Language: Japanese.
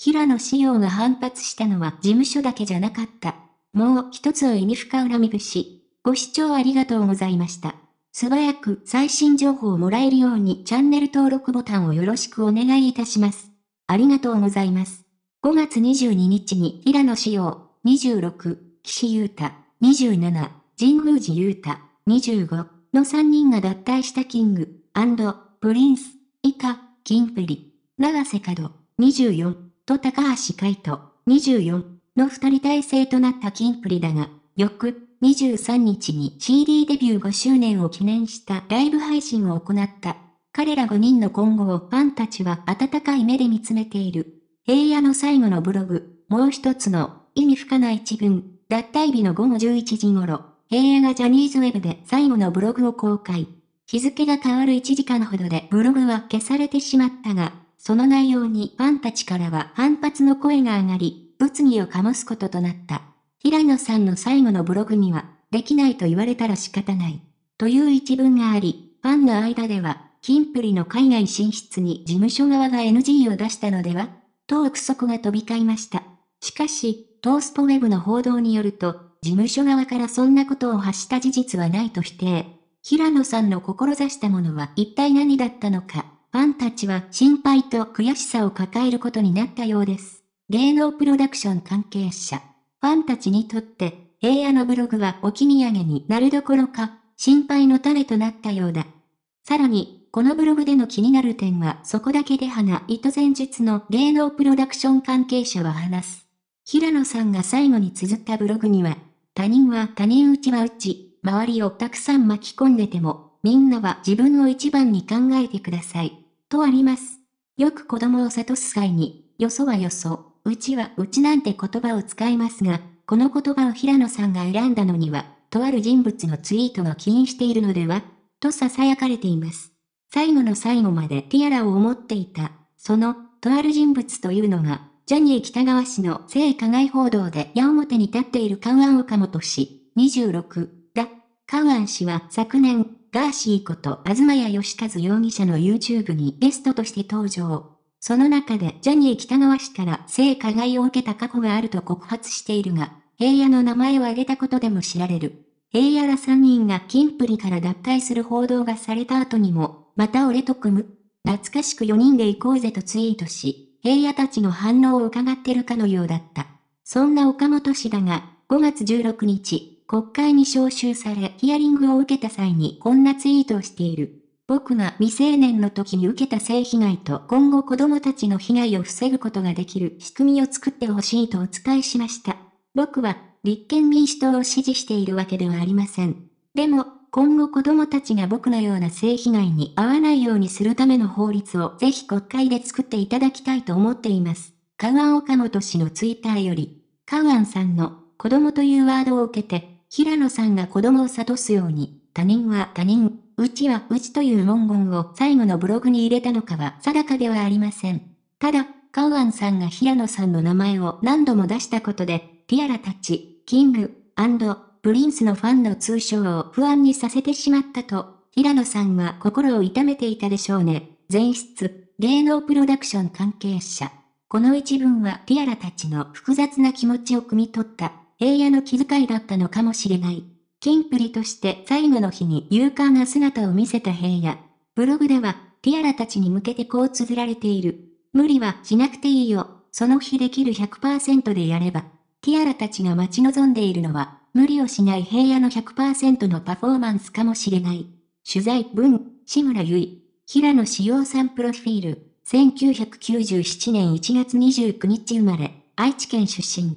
平野紫耀が反発したのは事務所だけじゃなかった。もう一つを意味深恨み節。ご視聴ありがとうございました。素早く最新情報をもらえるようにチャンネル登録ボタンをよろしくお願いいたします。ありがとうございます。5月22日に平野紫耀、26、岸優太、27、神宮寺優太、25の3人が脱退したキング、プリンス、以下、キンプリ、長瀬角、24。と高橋海人、24の二人体制となったキンプリだが、翌23日に CD デビュー5周年を記念したライブ配信を行った。彼ら5人の今後をファンたちは温かい目で見つめている。平野の最後のブログ、もう一つの意味深な一文、脱退日の午後11時頃、平野がジャニーズウェブで最後のブログを公開。日付が変わる1時間ほどでブログは消されてしまったが、その内容にファンたちからは反発の声が上がり、物議を醸すこととなった。平野さんの最後のブログには、できないと言われたら仕方ない。という一文があり、ファンの間では、キンプリの海外進出に事務所側が NG を出したのではと憶測が飛び交いました。しかし、トースポウェブの報道によると、事務所側からそんなことを発した事実はないと否定。平野さんの志したものは一体何だったのかファンたちは心配と悔しさを抱えることになったようです。芸能プロダクション関係者。ファンたちにとって、平野のブログは置き土産になるどころか、心配の種となったようだ。さらに、このブログでの気になる点はそこだけで花糸前述の芸能プロダクション関係者は話す。平野さんが最後に綴ったブログには、他人は他人うちはうち、周りをたくさん巻き込んでても、みんなは自分を一番に考えてください。とあります。よく子供を諭す際に、よそはよそ、うちはうちなんて言葉を使いますが、この言葉を平野さんが選んだのには、とある人物のツイートが起因しているのでは、と囁かれています。最後の最後までティアラを思っていた、その、とある人物というのが、ジャニー北川氏の性加害報道で矢面に立っているカウアン岡本氏、26だ。カウアン氏は昨年、ガーシーこと東谷義和容疑者の YouTube にゲストとして登場。その中でジャニー北川氏から性加害を受けた過去があると告発しているが、平野の名前を挙げたことでも知られる。平野ら3人が金プリから脱退する報道がされた後にも、また俺と組む。懐かしく4人で行こうぜとツイートし、平野たちの反応を伺ってるかのようだった。そんな岡本氏だが、5月16日、国会に招集されヒアリングを受けた際にこんなツイートをしている。僕が未成年の時に受けた性被害と今後子供たちの被害を防ぐことができる仕組みを作ってほしいとお伝えしました。僕は立憲民主党を支持しているわけではありません。でも、今後子供たちが僕のような性被害に遭わないようにするための法律をぜひ国会で作っていただきたいと思っています。カワン岡本氏のツイッターより、カワンさんの子供というワードを受けて平野さんが子供を諭すように、他人は他人、うちはうちという文言を最後のブログに入れたのかは定かではありません。ただ、カウアンさんが平野さんの名前を何度も出したことで、ティアラたち、キング、プリンスのファンの通称を不安にさせてしまったと、平野さんは心を痛めていたでしょうね。前室、芸能プロダクション関係者。この一文はティアラたちの複雑な気持ちを汲み取った平野の気遣いだったのかもしれない。金プリとして最後の日に勇敢な姿を見せた平野。ブログでは、ティアラたちに向けてこう綴られている。無理はしなくていいよ。その日できる100%でやれば。ティアラたちが待ち望んでいるのは、無理をしない平野の100%のパフォーマンスかもしれない。取材文、志村ゆい。平野志陽さんプロフィール。1997年1月29日生まれ、愛知県出身。